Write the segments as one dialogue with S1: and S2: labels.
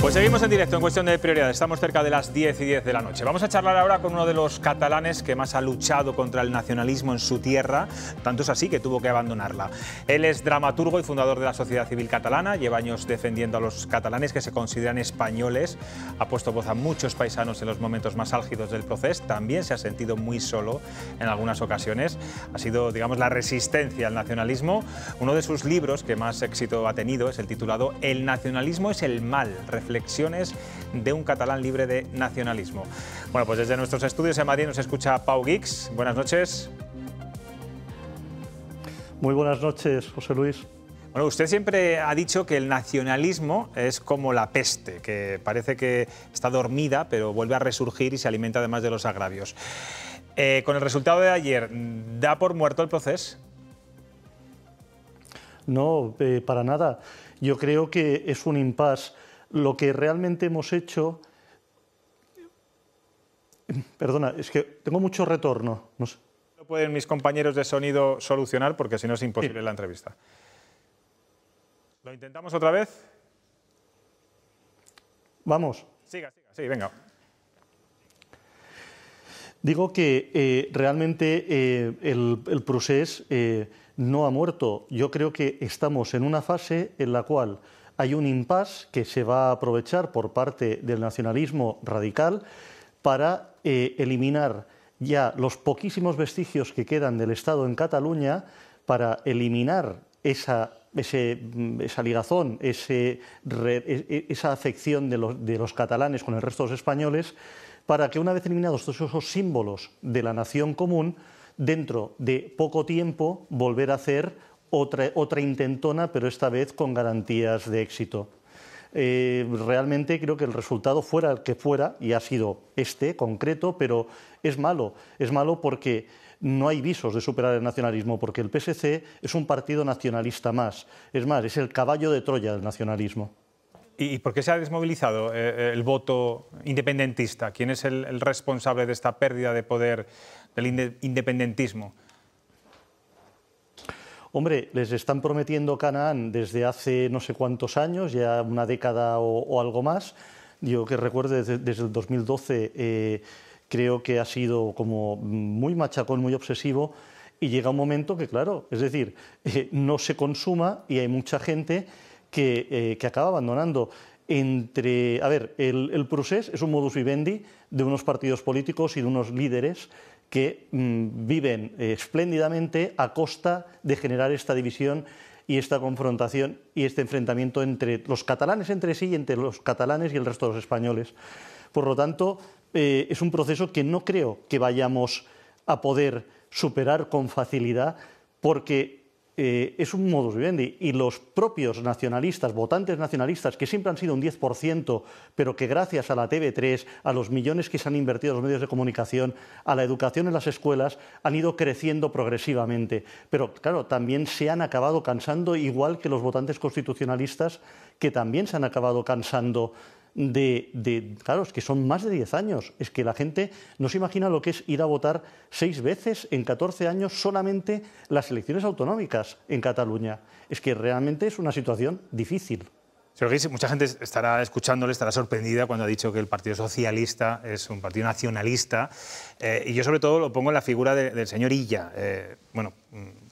S1: Pues seguimos en directo en cuestión de prioridades. Estamos cerca de las 10 y 10 de la noche. Vamos a charlar ahora con uno de los catalanes que más ha luchado contra el nacionalismo en su tierra. Tanto es así que tuvo que abandonarla. Él es dramaturgo y fundador de la Sociedad Civil Catalana. Lleva años defendiendo a los catalanes que se consideran españoles. Ha puesto voz a muchos paisanos en los momentos más álgidos del proceso. También se ha sentido muy solo en algunas ocasiones. Ha sido, digamos, la resistencia al nacionalismo. Uno de sus libros que más éxito ha tenido es el titulado El nacionalismo es el mal reflexiones de un catalán libre de nacionalismo. Bueno, pues desde nuestros estudios en Madrid nos escucha Pau Gix. Buenas
S2: noches. Muy buenas noches, José Luis.
S1: Bueno, usted siempre ha dicho que el nacionalismo es como la peste, que parece que está dormida, pero vuelve a resurgir y se alimenta además de los agravios. Eh, con el resultado de ayer, ¿da por muerto el proceso?
S2: No, eh, para nada. Yo creo que es un impasse lo que realmente hemos hecho... Perdona, es que tengo mucho retorno. No
S1: pueden mis compañeros de sonido solucionar? Porque si no es imposible la entrevista. ¿Lo intentamos otra vez? Vamos. Siga, siga, sí, venga.
S2: Digo que eh, realmente eh, el, el proceso eh, no ha muerto. Yo creo que estamos en una fase en la cual hay un impasse que se va a aprovechar por parte del nacionalismo radical para eh, eliminar ya los poquísimos vestigios que quedan del Estado en Cataluña, para eliminar esa mm, ligazón, e, e, esa afección de los, de los, catalanes con el resto de los españoles, para que una vez eliminados todos esos símbolos de la nación común, dentro de poco tiempo volver a hacer otra, intentona, pero esta vez con garantías de éxito. Eh, realmente creo que el resultado fuera el que fuera, y ha sido este concreto, pero es malo. Es malo porque no hay visos de superar el nacionalismo, porque el PSC es un partido nacionalista más. Es más, es el caballo de Troya del nacionalismo.
S1: ¿Y por qué se ha desmovilizado eh, eh, el voto independentista? ¿Quién es el responsable de esta pérdida de poder del independentismo?
S2: Hombre, les están prometiendo Canaán desde hace no sé cuántos años, ya una década o, algo más. Yo que recuerdo desde, el 2012 eh, creo que ha sido como muy machacón, muy obsesivo y llega un momento que, claro, es decir, eh, no se consuma y hay mucha gente que, eh, acaba abandonando. Entre, a ver, el, el es un modus vivendi de unos partidos políticos y de unos líderes que mm, viven eh, espléndidamente a costa de generar esta división y esta confrontación y este enfrentamiento entre los catalanes entre sí y entre los catalanes y el resto de los españoles. Por lo tanto, eh, es un proceso que no creo que vayamos a poder superar con facilidad porque eh, es un modus vivendi. Y los propios nacionalistas, votantes nacionalistas, que siempre han sido un 10%, pero que gracias a la TV3, a los millones que se han invertido en los medios de comunicación, a la educación en las escuelas, han ido creciendo progresivamente. Pero claro, también se han acabado cansando, igual que los votantes constitucionalistas, que también se han acabado cansando de, Claro, es que son más de 10 años. Es que la gente no se imagina lo que es ir a votar seis veces en 14 años solamente las elecciones autonómicas en Cataluña. Es que realmente es una situación difícil. que mucha gente
S1: estará escuchándole, estará sorprendida cuando ha dicho que el Partido Socialista es un partido nacionalista. Eh, y yo sobre todo lo pongo en la figura del señor Illa. Eh, bueno,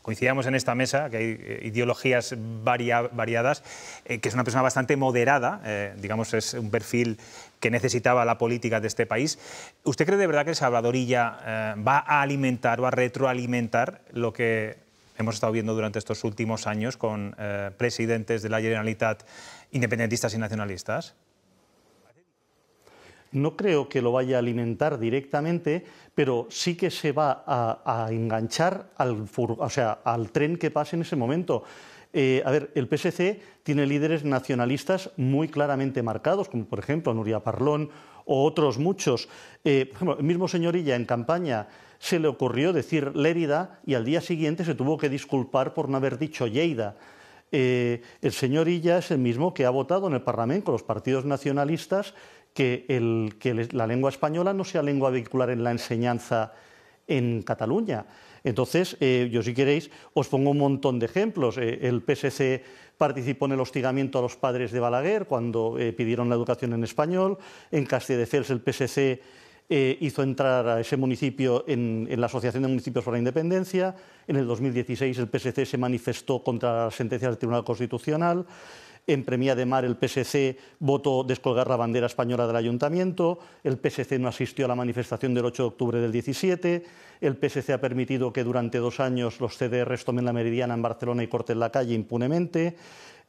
S1: coincidíamos en esta mesa, que hay eh, ideologías variadas, eh, que es una persona bastante moderada, eh, digamos, es un perfil que necesitaba la política de este país. ¿Usted cree de verdad que Salvadorilla eh, va a alimentar, o a retroalimentar lo que hemos estado viendo durante estos últimos años con presidentes de la Generalitat independentistas y nacionalistas?
S2: no creo que lo vaya a alimentar directamente, pero sí que se va a, enganchar al, al tren que pase en ese momento. Eh, a ver, el PSC tiene líderes nacionalistas muy claramente marcados, como por ejemplo Nuria Parlón o otros muchos. Eh, el mismo señorilla en campaña se le ocurrió decir Lérida y al día siguiente se tuvo que disculpar por no haber dicho Lleida. Eh, el señor Illa es el mismo que ha votado en el Parlamento con los partidos nacionalistas que, la lengua española no sea lengua vehicular en la enseñanza en Cataluña. Entonces, eh, yo si queréis os pongo un montón de ejemplos. Eh, el PSC participó en el hostigamiento a los padres de Balaguer cuando eh, pidieron la educación en español. En Castelldefels el PSC hizo entrar a ese municipio en, en, la Asociación de Municipios por la Independencia. En el 2016 el PSC se manifestó contra las sentencias del Tribunal Constitucional en Premia de Mar el PSC votó descolgar la bandera española del ayuntamiento, el PSC no asistió a la manifestación del 8 de octubre del 17, el PSC ha permitido que durante dos años los CDRs tomen la meridiana en Barcelona y corten la calle impunemente,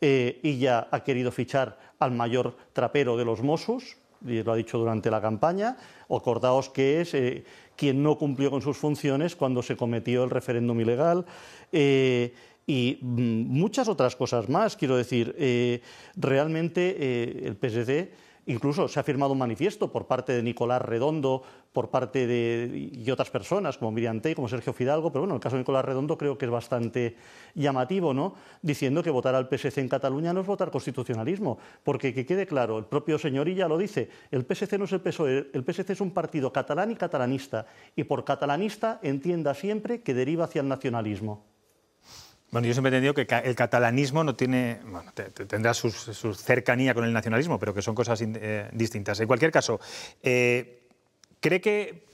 S2: eh, y ya ha querido fichar al mayor trapero de los Mossos, lo ha dicho durante la campaña, acordaos que es eh, quien no cumplió con sus funciones cuando se cometió el referéndum ilegal. Eh, y mm, muchas otras cosas más. Quiero decir, eh, realmente eh, el PSC incluso se ha firmado un manifiesto por parte de Nicolás Redondo, por parte de y otras personas como Miriam Tey, como Sergio Fidalgo, pero bueno, el caso de Nicolás Redondo creo que es bastante llamativo, ¿no? Diciendo que votar al PSC en Cataluña no es votar constitucionalismo, porque que quede claro, el propio señorilla lo dice, el PSC no es el PSOE, el PSC es un partido catalán y catalanista, y por catalanista entienda siempre que deriva hacia el nacionalismo.
S1: Bueno, yo siempre he entendido que el catalanismo no tiene, bueno, tendrá su, cercanía con el nacionalismo, pero que son cosas eh, distintas. En cualquier caso, eh, ¿cree que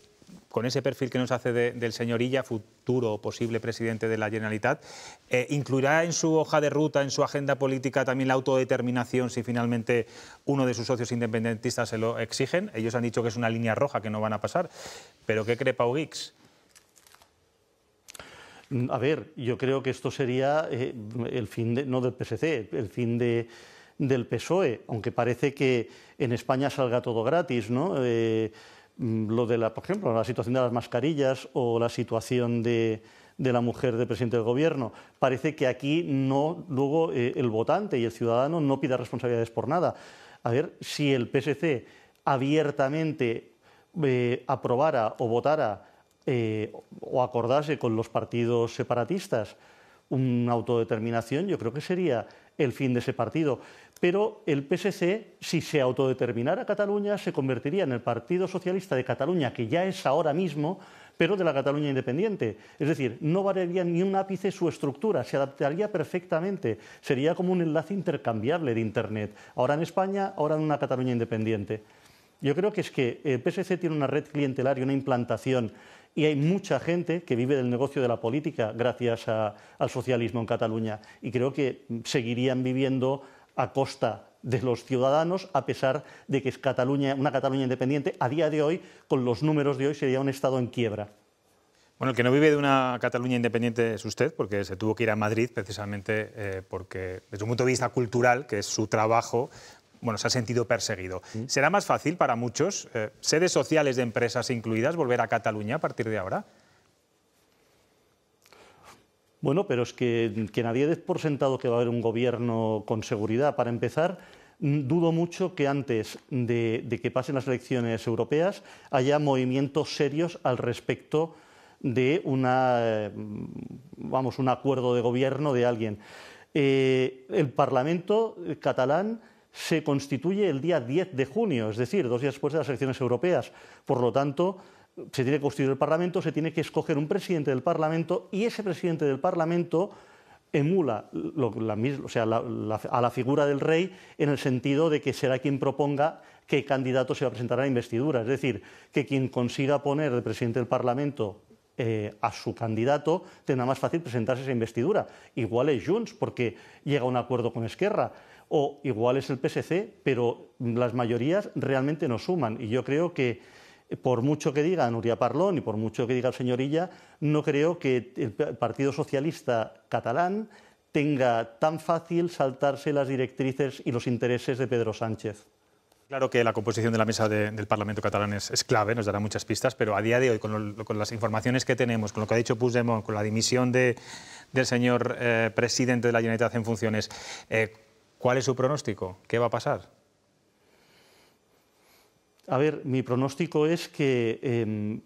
S1: con ese perfil que nos hace del señor Illa, futuro posible presidente de la Generalitat, eh, ¿incluirá en su hoja de ruta, en su agenda política, también la autodeterminación si finalmente uno de sus socios independentistas se lo exigen? Ellos han dicho que es una línea roja que no van a pasar. ¿Pero qué cree Pau Guix?
S2: A ver, yo creo que esto sería eh, el fin, no del PSC, el fin del PSOE, aunque parece que en España salga todo gratis, ¿no? Eh, mm, lo de la, por ejemplo, la situación de las mascarillas o la situación de, la mujer del presidente del gobierno. Parece que aquí no, luego eh, el votante y el ciudadano no pida responsabilidades por nada. A ver, si el PSC abiertamente aprobara o votara eh, o acordarse con los partidos separatistas una autodeterminación, yo creo que sería el fin de ese partido. Pero el PSC, si se autodeterminara Cataluña, se convertiría en el Partido Socialista de Cataluña, que ya es ahora mismo, pero de la Cataluña independiente. Es decir, no variaría ni un ápice su estructura, se adaptaría perfectamente. Sería como un enlace intercambiable de Internet. Ahora en España, ahora en una Cataluña independiente. Yo creo que es que el eh, PSC tiene una red clientelar y una implantación y hay mucha gente que vive del negocio de la política gracias al socialismo en Cataluña y creo que seguirían viviendo a costa de los ciudadanos, a pesar de que es Cataluña, una Cataluña independiente, a día de hoy, con los números de hoy, sería un Estado en quiebra.
S1: Bueno, el que no vive de una Cataluña independiente es usted, porque se tuvo que ir a Madrid precisamente eh, porque, desde un punto de vista cultural, que es su trabajo, bueno, se ha sentido perseguido. Mm. ¿Será más fácil para muchos, eh, sedes sociales de empresas incluidas, volver a Cataluña a partir de ahora?
S2: Bueno, pero es que, nadie dé por sentado que va a haber un gobierno con seguridad. Para empezar, mm, dudo mucho que antes de, que pasen las elecciones europeas haya movimientos serios al respecto de una, mm, vamos, un acuerdo de gobierno de alguien. Eh, el Parlamento catalán se constituye el día 10 de junio, es decir, dos días después de las elecciones europeas. Por lo tanto, se tiene que constituir el Parlamento, se tiene que escoger un presidente del Parlamento y ese presidente del Parlamento emula a la figura del rey en el sentido de que será quien proponga qué candidato se va a presentar a la investidura. Es decir, que quien consiga poner de presidente del Parlamento eh, a su candidato tendrá más fácil presentarse a esa investidura. Igual es Junts, porque llega a un acuerdo con Esquerra o igual es el PSC, pero las mayorías realmente no suman. Y yo creo que, eh, por mucho que diga Nuria Parlón y por mucho que diga el señorilla, no creo que el Partido Socialista catalán tenga tan fácil saltarse las directrices y los intereses de Pedro Sánchez.
S1: Claro que la composición de la mesa del Parlamento catalán es, clave, nos dará muchas pistas, pero a día de hoy, con, las informaciones que tenemos, con lo que ha dicho Puigdemont, con la dimisión del señor eh, presidente de la Generalitat en funciones, eh, ¿Cuál es su pronóstico? ¿Qué va a pasar?
S2: A ver, mi pronóstico es que em,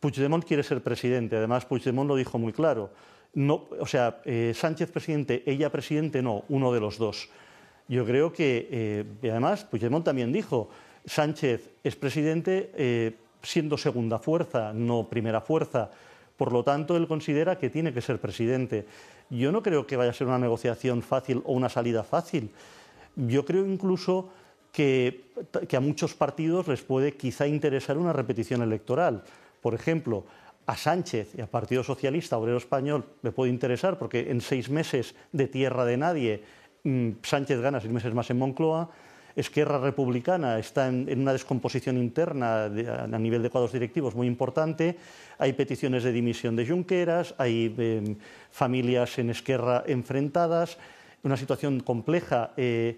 S2: Puigdemont quiere ser presidente. Además, Puigdemont lo dijo muy claro. No, o sea, eh, Sánchez presidente, ella presidente, no, uno de los dos. Yo creo que, eh, además, Puigdemont también dijo, Sánchez es presidente eh, siendo segunda fuerza, no primera fuerza. Por lo tanto, él considera que tiene que ser presidente. Yo no creo que vaya a ser una negociación fácil o una salida fácil. Yo creo incluso que, a muchos partidos les puede quizá interesar una repetición electoral. Por ejemplo, a Sánchez y al Partido Socialista Obrero Español le puede interesar porque en seis meses de tierra de nadie mm, Sánchez gana seis meses más en Moncloa Esquerra Republicana está en, una descomposición interna a, nivel de cuadros directivos muy importante. Hay peticiones de dimisión de Junqueras, hay em, familias en Esquerra enfrentadas, una situación compleja. Eh,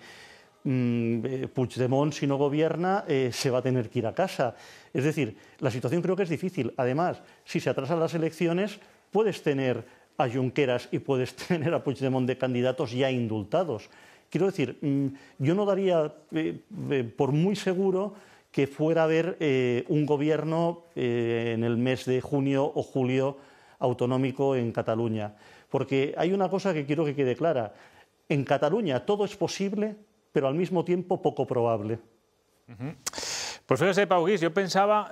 S2: mm, eh, Puigdemont, si no gobierna, eh, se va a tener que ir a casa. Es decir, la situación creo que es difícil. Además, si se atrasan las elecciones, puedes tener a Junqueras y puedes tener a Puigdemont de candidatos ya indultados. Quiero decir, mm, yo no daría eh, eh, por muy seguro que fuera a haber eh, un gobierno en el mes de junio o julio autonómico en Cataluña. Porque hay una cosa que quiero que quede clara. En Cataluña todo es posible, pero al mismo tiempo poco probable.
S1: Pues yo pensaba,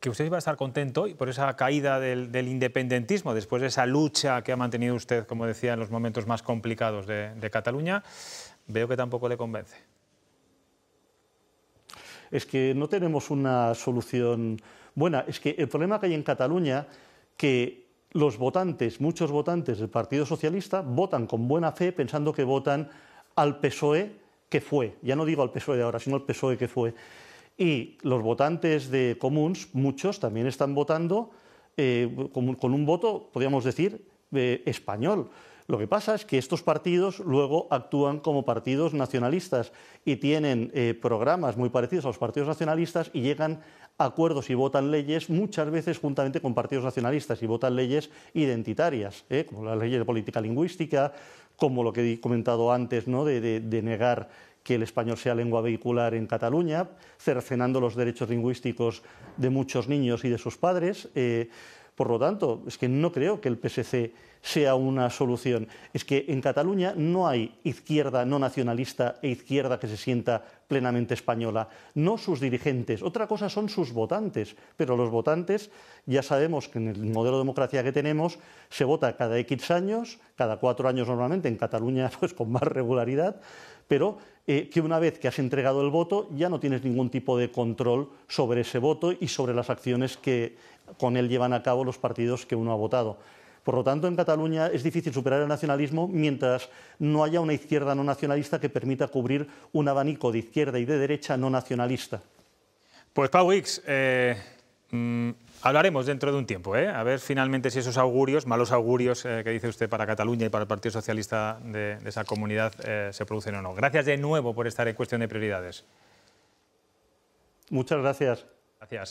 S1: que usted iba a estar contento y por esa caída del, independentismo, después de esa lucha que ha mantenido usted, como decía, en los momentos más complicados de, Cataluña, veo que tampoco le convence.
S2: Es que no tenemos una solución buena. Es que el problema que hay en Cataluña, que los votantes, muchos votantes del Partido Socialista, votan con buena fe pensando que votan al PSOE que fue, ya no digo al PSOE de ahora, sino al PSOE que fue. Y los votantes de Comuns, muchos, también están votando eh, con, un voto, podríamos decir, eh, español. Lo que pasa es que estos partidos luego actúan como partidos nacionalistas y tienen eh, programas muy parecidos a los partidos nacionalistas y llegan a acuerdos y votan leyes muchas veces juntamente con partidos nacionalistas y votan leyes identitarias, como las leyes de política lingüística, como lo que he comentado antes, ¿no? de negar que el español sea lengua vehicular en Cataluña, cercenando los derechos lingüísticos de muchos niños y de sus padres. Eh, por lo tanto, es que no creo que el PSC sea una solución. Es que en Cataluña no hay izquierda no nacionalista e izquierda que se sienta plenamente española, no sus dirigentes. Otra cosa son sus votantes, pero los votantes ya sabemos que en el modelo de democracia que tenemos se vota cada X años, cada cuatro años normalmente, en Cataluña pues con más regularidad, pero eh, que una vez que has entregado el voto ya no tienes ningún tipo de control sobre ese voto y sobre las acciones que con él llevan a cabo los partidos que uno ha votado. Por lo tanto, en Cataluña es difícil superar el nacionalismo mientras no haya una izquierda no nacionalista que permita cubrir un abanico de izquierda y de derecha no nacionalista.
S1: Pues Pau Ix, eh, mm, hablaremos dentro de un tiempo, ¿eh? a ver finalmente si esos augurios, malos augurios eh, que dice usted para Cataluña y para el Partido Socialista de, de esa comunidad se producen o no. Gracias de nuevo por estar en cuestión de prioridades.
S2: Muchas gracias.
S1: Gracias.